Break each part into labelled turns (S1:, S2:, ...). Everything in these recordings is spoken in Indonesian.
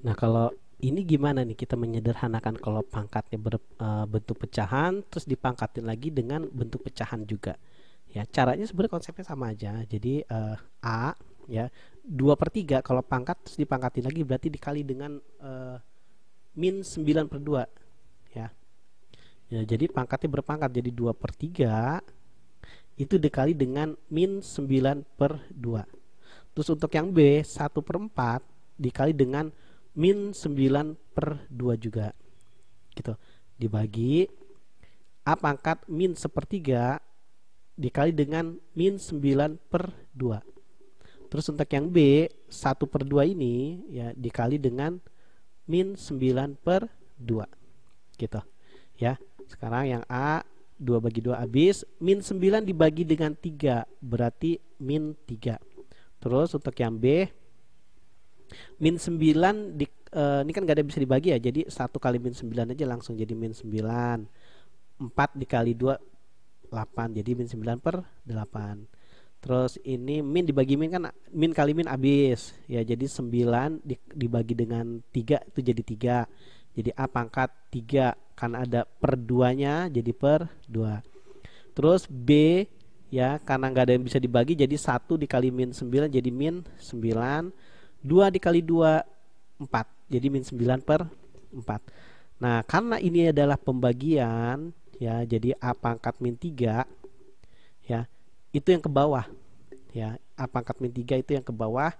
S1: Nah kalau ini gimana nih kita menyederhanakan kalau pangkatnya ber, uh, bentuk pecahan terus dipangkatin lagi dengan bentuk pecahan juga ya caranya sebenarnya konsepnya sama aja jadi uh, a ya dua per tiga kalau pangkat terus dipangkatin lagi berarti dikali dengan uh, min sembilan per dua ya. ya jadi pangkatnya berpangkat jadi dua per tiga itu dikali dengan min 9 per 2 terus untuk yang B 1 per 4 dikali dengan min 9 per 2 juga gitu dibagi A pangkat min sepertiga dikali dengan min 9 per 2 terus untuk yang B 1 per 2 ini ya dikali dengan min 9 per 2 gitu ya sekarang yang A 2 bagi 2 habis min 9 dibagi dengan 3 berarti min 3 terus untuk yang B min 9 di, e, ini kan gak ada bisa dibagi ya jadi 1 kali min 9 aja langsung jadi min 9 4 dikali 2 8 jadi min 9 per 8 terus ini min dibagi min kan min kali min habis ya jadi 9 di, dibagi dengan 3 itu jadi 3 jadi A pangkat 3 akan ada per duanya jadi per dua terus B ya karena nggak ada yang bisa dibagi jadi satu dikali min 9 jadi min 9 2 dikali 2 4 jadi min 9 per 4 nah karena ini adalah pembagian ya jadi A pangkat min 3 ya itu yang ke bawah ya A pangkat min 3 itu yang ke bawah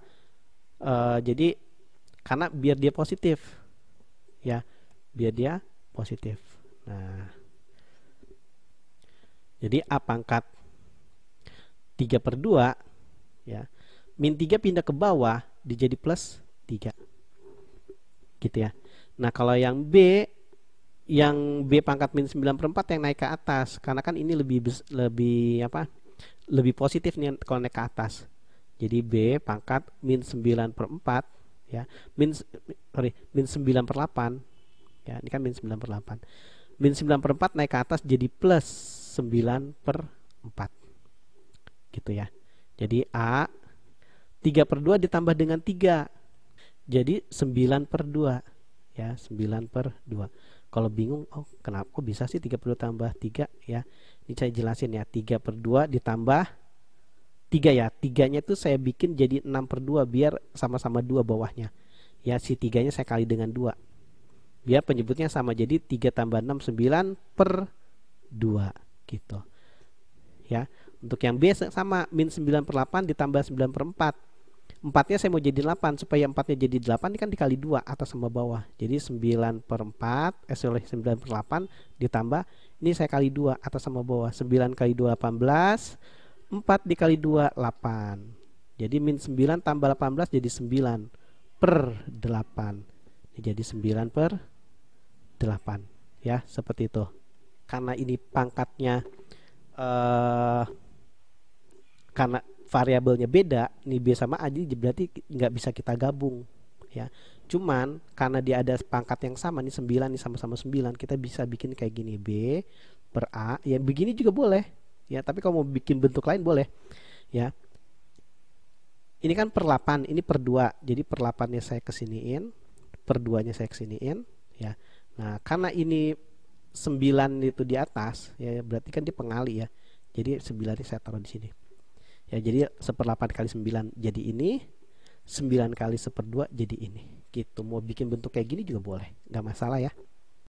S1: e, jadi karena biar dia positif ya biar dia positif. Nah, jadi A pangkat 3 per 2 ya, min 3 pindah ke bawah jadi plus 3. Gitu ya. Nah kalau yang B yang B pangkat min 9 per 4 yang naik ke atas karena kan ini lebih lebih apa lebih positif nih kalau naik ke atas jadi B pangkat min 9 per 4 ya min sorry min 9 per 8 ya ini kan min 9 per 8 min 9 per 4 naik ke atas jadi plus 9 per 4 gitu ya jadi A 3 per 2 ditambah dengan 3 jadi 9 per 2 ya 9 per 2 kalau bingung oh kenapa kok bisa sih 3 per 2 tambah 3 ya ini saya jelasin ya 3 per 2 ditambah 3 ya. 3 nya itu saya bikin jadi 6 per 2 biar sama-sama 2 bawahnya. Ya si 3 nya saya kali dengan 2 ya penyebutnya sama jadi 3 tambah 6 9 per 2 gitu ya untuk yang B sama min 9 per 8 ditambah 9 per 4 4 nya saya mau jadi 8 supaya 4 nya jadi 8 ini kan dikali 2 atas sama bawah jadi 9 per 4 eh sorry 9 per 8 ditambah ini saya kali 2 atas sama bawah 9 kali 2 18 4 dikali 2 8 jadi min 9 tambah 18 jadi 9 per 8 jadi 9 per 8 8 ya seperti itu karena ini pangkatnya eh, karena variabelnya beda ini b sama a jadi berarti nggak bisa kita gabung ya cuman karena dia ada pangkat yang sama nih 9 nih sama-sama 9 kita bisa bikin kayak gini b per a ya begini juga boleh ya tapi kalau mau bikin bentuk lain boleh ya ini kan per 8 ini per 2 jadi per 8 nya saya kesiniin per 2 nya saya kesiniin ya Nah, karena ini 9 itu di atas, ya berarti kan dia pengali ya. Jadi 9 ini saya taruh di sini. Ya, jadi seperdelapan kali 9 jadi ini, 9 kali seperdua jadi ini. Gitu, mau bikin bentuk kayak gini juga boleh, nggak masalah ya.